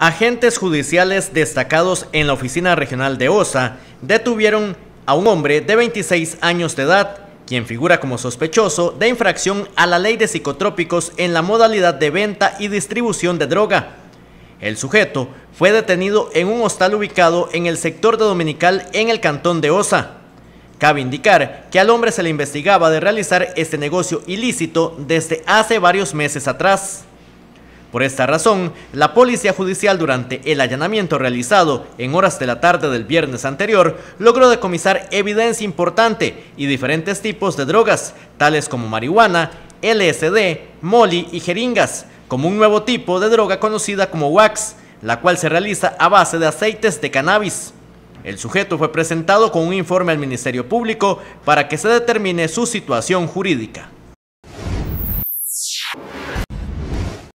Agentes judiciales destacados en la oficina regional de OSA detuvieron a un hombre de 26 años de edad, quien figura como sospechoso de infracción a la ley de psicotrópicos en la modalidad de venta y distribución de droga. El sujeto fue detenido en un hostal ubicado en el sector de Dominical en el cantón de Osa. Cabe indicar que al hombre se le investigaba de realizar este negocio ilícito desde hace varios meses atrás. Por esta razón, la policía judicial durante el allanamiento realizado en horas de la tarde del viernes anterior logró decomisar evidencia importante y diferentes tipos de drogas, tales como marihuana, LSD, molly y jeringas, como un nuevo tipo de droga conocida como wax, la cual se realiza a base de aceites de cannabis. El sujeto fue presentado con un informe al Ministerio Público para que se determine su situación jurídica.